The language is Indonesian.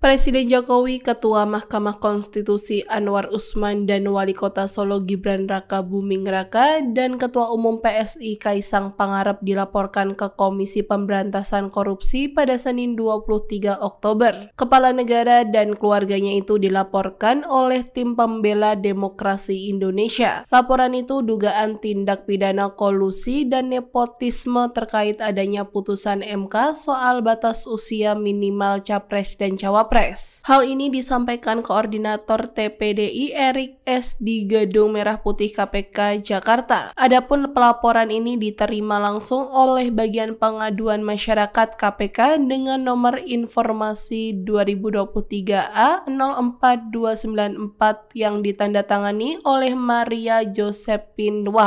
Presiden Jokowi, Ketua Mahkamah Konstitusi Anwar Usman dan Wali Kota Solo Gibran Raka Buming Raka dan Ketua Umum PSI Kaisang Pangarep dilaporkan ke Komisi Pemberantasan Korupsi pada Senin 23 Oktober. Kepala negara dan keluarganya itu dilaporkan oleh Tim Pembela Demokrasi Indonesia. Laporan itu dugaan tindak pidana kolusi dan nepotisme terkait adanya putusan MK soal batas usia minimal capres dan cawapres Wapres. Hal ini disampaikan Koordinator TPDI Erik S. di Gedung Merah Putih KPK Jakarta. Adapun pelaporan ini diterima langsung oleh bagian pengaduan masyarakat KPK dengan nomor informasi 2023A 04294 yang ditandatangani oleh Maria Josephine Wak.